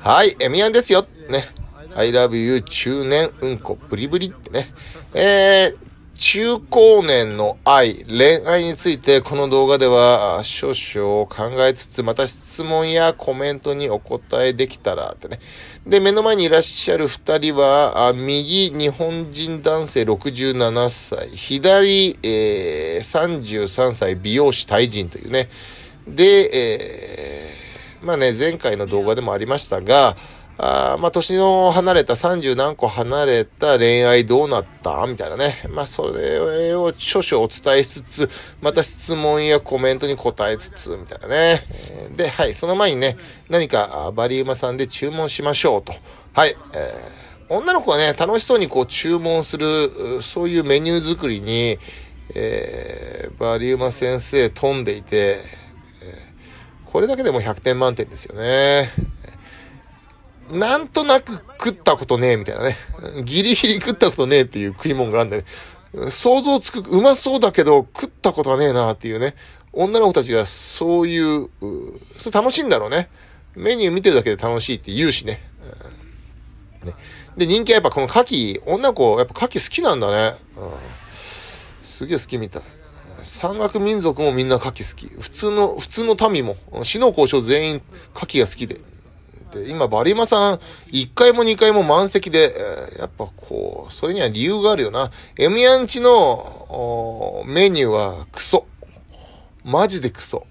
はい、エミアンですよ。ね。I love you 中年うんこブリブリってね。えー、中高年の愛、恋愛についてこの動画では少々考えつつ、また質問やコメントにお答えできたらってね。で、目の前にいらっしゃる二人は、右、日本人男性67歳、左、えー、33歳美容師退陣というね。で、えーまあね、前回の動画でもありましたが、あまあ、年の離れた、30何個離れた恋愛どうなったみたいなね。まあ、それを少々お伝えしつつ、また質問やコメントに答えつつ、みたいなね。で、はい、その前にね、何か、バリウマさんで注文しましょうと。はい、えー、女の子はね、楽しそうにこう注文する、そういうメニュー作りに、えー、バリウマ先生飛んでいて、これだけでも100点満点ですよね。なんとなく食ったことねえみたいなね。ギリギリ食ったことねえっていう食い物があるんだよね。想像つく、うまそうだけど食ったことはねえなっていうね。女の子たちがそういう、それ楽しいんだろうね。メニュー見てるだけで楽しいって言うしね。うん、ねで、人気はやっぱこの牡蠣、女の子、やっぱ牡蠣好きなんだね。うん、すげえ好きみたい。山岳民族もみんな牡蠣好き。普通の、普通の民も、死の交渉全員牡蠣が好きで。で、今、バリマさん、1回も2回も満席で、えー、やっぱこう、それには理由があるよな。エミヤンチの、メニューはクソ。マジでクソ。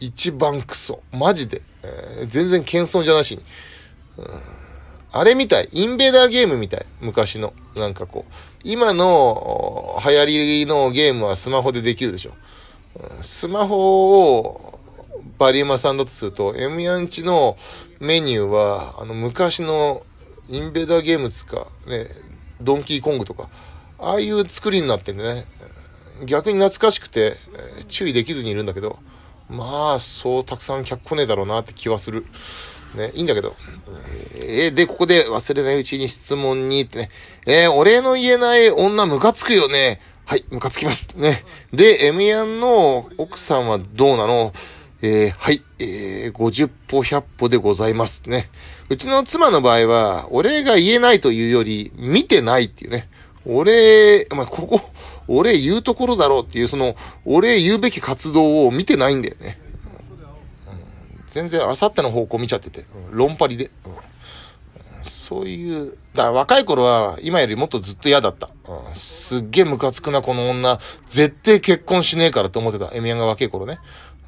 一番クソ。マジで。えー、全然謙遜じゃなしに。うんあれみたい。インベーダーゲームみたい。昔の。なんかこう。今の流行りのゲームはスマホでできるでしょ。スマホをバリウマさんだとすると、M ヤンチのメニューは、あの、昔のインベーダーゲームつか、ね、ドンキーコングとか、ああいう作りになってんでね、逆に懐かしくて、注意できずにいるんだけど、まあ、そうたくさん客来ねえだろうなって気はする。ね、いいんだけど。えー、で、ここで忘れないうちに質問にってね。えー、お礼の言えない女ムカつくよね。はい、ムカつきます。ね。で、エムヤンの奥さんはどうなのえー、はい、えー、50歩100歩でございますね。うちの妻の場合は、お礼が言えないというより、見てないっていうね。お礼、まあ、ここ、お礼言うところだろうっていう、その、お礼言うべき活動を見てないんだよね。全然あさっての方向見ちゃってて、うん、論パリで、うん、そういうだから若い頃は今よりもっとずっと嫌だった、うん、すっげえムカつくなこの女絶対結婚しねえからと思ってたエミヤンが若い頃ね、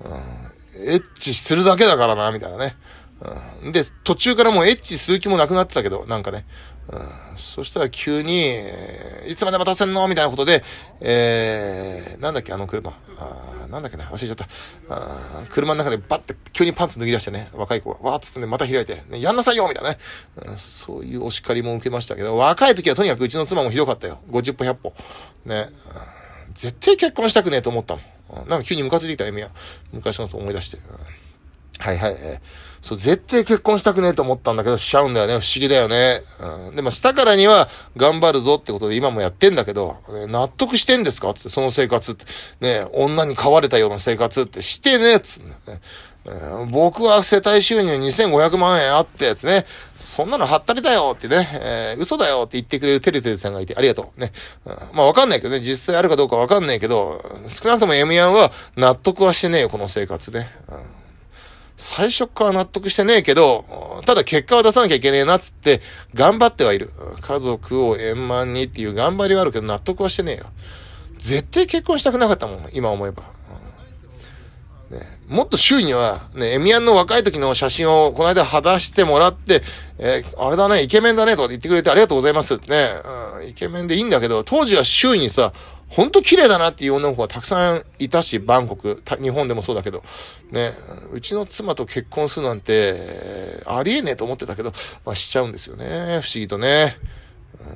うん、エッチするだけだからなみたいなね、うん、で途中からもうエッチする気もなくなってたけどなんかねそしたら急に、いつまで待たせんのみたいなことで、えー、なんだっけ、あの車。あなんだっけな、忘れちゃった。あ車の中でバッて急にパンツ脱ぎ出してね、若い子が、わーっつってね、また開いて、ね、やんなさいよみたいなね、うん、そういうお叱りも受けましたけど、若い時はとにかくうちの妻もひどかったよ。50歩100歩。ね、うん、絶対結婚したくねえと思ったもん。なんか急にムカついてきた、エミ昔のこと思い出して。うはいはい、えー、そう、絶対結婚したくねえと思ったんだけど、しちゃうんだよね。不思議だよね。うん。でも、したからには、頑張るぞってことで今もやってんだけど、ね、納得してんですかつって、その生活って。ね、女に飼われたような生活って、してねえつって、ね。僕は世帯収入2500万円あってやつね。そんなのはったりだよってね、えー、嘘だよって言ってくれるてるてるさんがいて、ありがとう。ね。まあわかんないけどね、実際あるかどうかわかんないけど、少なくとも M ヤンは納得はしてねえよ、この生活で、ね。うん最初から納得してねえけど、ただ結果は出さなきゃいけねえなっつって、頑張ってはいる。家族を円満にっていう頑張りはあるけど納得はしてねえよ。絶対結婚したくなかったもん、今思えば。ね、もっと周囲には、ね、エミヤンの若い時の写真をこの間果たしてもらって、えー、あれだね、イケメンだねとか言ってくれてありがとうございます。ね、うん、イケメンでいいんだけど、当時は周囲にさ、ほんと綺麗だなっていう女の子がたくさんいたし、バンコク、日本でもそうだけど、ね、うちの妻と結婚するなんて、ありえねえと思ってたけど、まあ、しちゃうんですよね。不思議とね。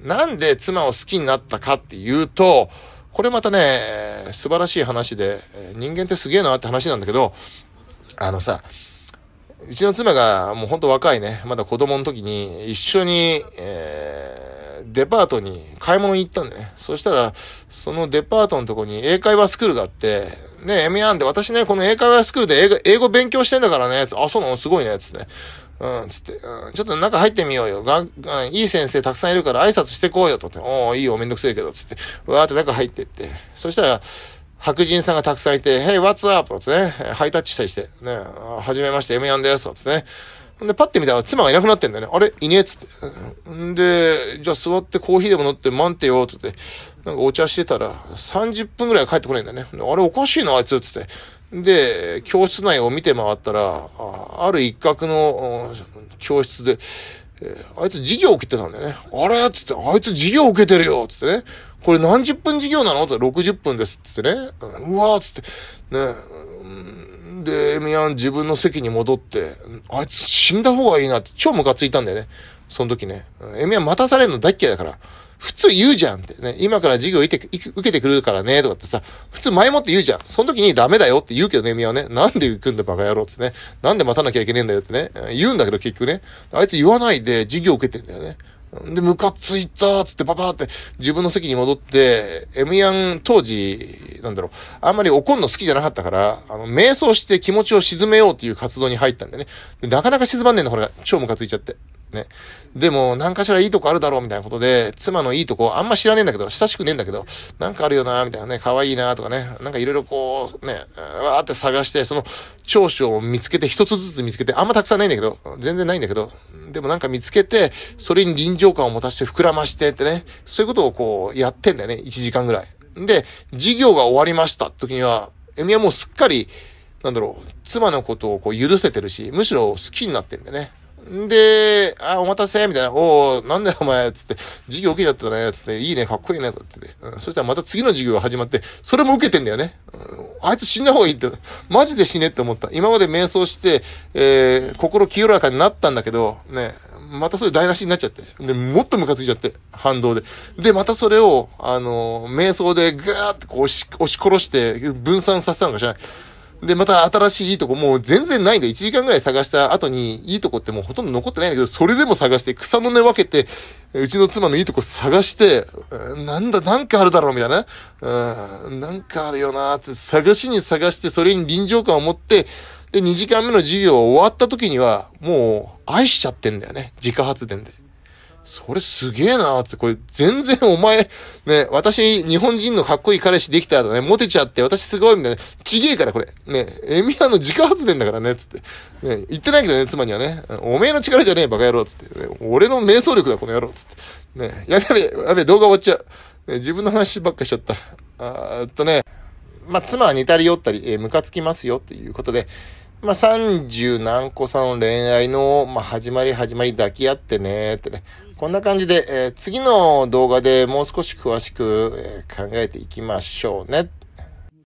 なんで妻を好きになったかっていうと、これまたね、素晴らしい話で、人間ってすげえなって話なんだけど、あのさ、うちの妻がもうほんと若いね、まだ子供の時に一緒に、えーデパートに買い物行ったんでね。そしたら、そのデパートのとこに英会話スクールがあって、ね、M1 で、私ね、この英会話スクールで英語勉強してんだからね、つあ、そうなのすごいね、つって。うん、つって、うん、ちょっと中入ってみようよ。が、いい先生たくさんいるから挨拶してこうよ、とって。おー、いいよ、めんどくせえけど、つって。わーって中入ってって。そしたら、白人さんがたくさんいて、Hey, what's up? とつね、ハイタッチしたりして、ね、はじめまして、M4 です、とつね。で、パッて見たら妻がいなくなってんだよね。あれいねえっつって。んで、じゃあ座ってコーヒーでも飲って待ってよっつって。なんかお茶してたら、30分ぐらい帰ってこないんだよね。あれおかしいな、あいつっつって。で、教室内を見て回ったら、ある一角の教室で、えー、あいつ授業を受けてたんだよね。あれっつって、あいつ授業を受けてるよっつってね。これ何十分授業なのって60分ですっつってね。うわーっつって。ね。うんで、エミヤン自分の席に戻って、あいつ死んだ方がいいなって超ムカついたんだよね。その時ね。エミヤン待たされるの大っ嫌いだから。普通言うじゃんってね。今から授業受けてくるからね、とかってさ、普通前もって言うじゃん。その時にダメだよって言うけどね、エミヤンね。なんで行くんだバカ野郎ってね。なんで待たなきゃいけねえんだよってね。言うんだけど結局ね。あいつ言わないで授業受けてんだよね。で、ムカついたーつってパパーって自分の席に戻って、エミヤン当時、なんだろう、あんまり怒んの好きじゃなかったから、あの、瞑想して気持ちを沈めようっていう活動に入ったんでね。でなかなか沈まんねんの、これが。超ムカついちゃって。ね。でも、何かしらいいとこあるだろうみたいなことで、妻のいいとこ、あんま知らねえんだけど、親しくねえんだけど、なんかあるよなみたいなね、可愛いなとかね、なんかいろいろこう、ね、わーって探して、その長所を見つけて、一つずつ見つけて、あんまたくさんないんだけど、全然ないんだけど、でもなんか見つけて、それに臨場感を持たせて、膨らましてってね、そういうことをこう、やってんだよね、1時間ぐらい。で、授業が終わりました時には、エミはもうすっかり、なんだろう、妻のことをこう許せてるし、むしろ好きになってんだよね。で、あ、お待たせみたいな、おおなんだよお前、つって、授業受けちゃったね、つって、いいね、かっこいいね、つって、ね、うん、そしたらまた次の授業が始まって、それも受けてんだよね。うん、あいつ死んだ方がいいって、マジで死ねって思った。今まで瞑想して、えー、心清らかになったんだけど、ね、またそれ台無しになっちゃって。で、もっとムカついちゃって、反動で。で、またそれを、あの、瞑想でぐーってこう押し、押し殺して、分散させたのかしらない。で、また新しいいいとこ、もう全然ないんだ。1時間ぐらい探した後に、いいとこってもうほとんど残ってないんだけど、それでも探して、草の根分けて、うちの妻のいいとこ探して、なんだ、なんかあるだろう、みたいな。うん、なんかあるよなって探しに探して、それに臨場感を持って、で、2時間目の授業終わった時には、もう愛しちゃってんだよね。自家発電で。それすげえなーって、これ全然お前、ね、私、日本人のかっこいい彼氏できた後ね、モテちゃって、私すごい、みたいな。ちげえから、これ。ね、エミヤの自家発電だからね、つって。ね、言ってないけどね、妻にはね。おめえの力じゃねえ、バカ野郎、つって、ね。俺の瞑想力だ、この野郎、つって。ね、やべやべ、やべ、動画終わっちゃう。ね、自分の話ばっかしちゃった。あーっとね、まあ、妻は似たり寄ったり、えー、ムカつきますよ、ということで、まあ、30何個さんの恋愛の、まあ、始まり始まり抱き合ってね、ってね。こんな感じで、えー、次の動画でもう少し詳しく、えー、考えていきましょうね。